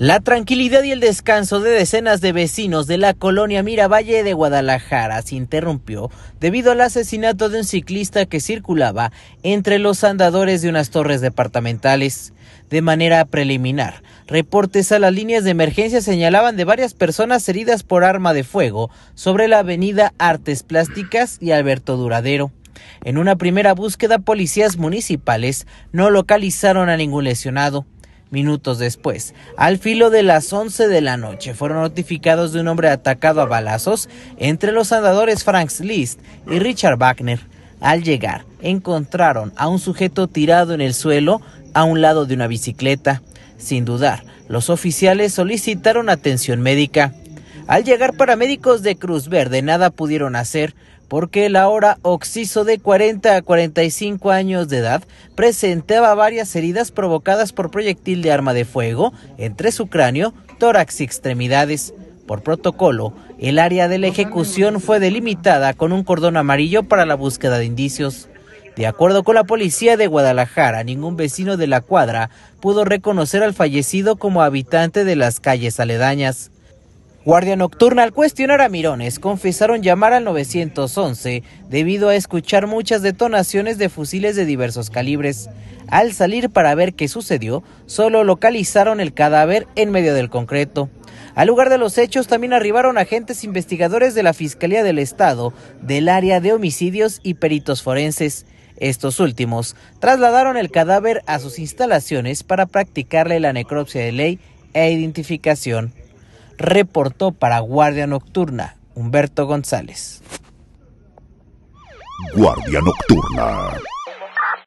La tranquilidad y el descanso de decenas de vecinos de la colonia Miravalle de Guadalajara se interrumpió debido al asesinato de un ciclista que circulaba entre los andadores de unas torres departamentales. De manera preliminar, reportes a las líneas de emergencia señalaban de varias personas heridas por arma de fuego sobre la avenida Artes Plásticas y Alberto Duradero. En una primera búsqueda, policías municipales no localizaron a ningún lesionado. Minutos después, al filo de las 11 de la noche, fueron notificados de un hombre atacado a balazos entre los andadores Franks List y Richard Wagner. Al llegar, encontraron a un sujeto tirado en el suelo a un lado de una bicicleta. Sin dudar, los oficiales solicitaron atención médica. Al llegar paramédicos de Cruz Verde nada pudieron hacer, porque el ahora oxiso de 40 a 45 años de edad presentaba varias heridas provocadas por proyectil de arma de fuego entre su cráneo, tórax y extremidades. Por protocolo, el área de la ejecución fue delimitada con un cordón amarillo para la búsqueda de indicios. De acuerdo con la policía de Guadalajara, ningún vecino de la cuadra pudo reconocer al fallecido como habitante de las calles aledañas. Guardia Nocturna al cuestionar a Mirones confesaron llamar al 911 debido a escuchar muchas detonaciones de fusiles de diversos calibres. Al salir para ver qué sucedió, solo localizaron el cadáver en medio del concreto. Al lugar de los hechos también arribaron agentes investigadores de la Fiscalía del Estado, del área de homicidios y peritos forenses. Estos últimos trasladaron el cadáver a sus instalaciones para practicarle la necropsia de ley e identificación reportó para Guardia Nocturna Humberto González. Guardia Nocturna.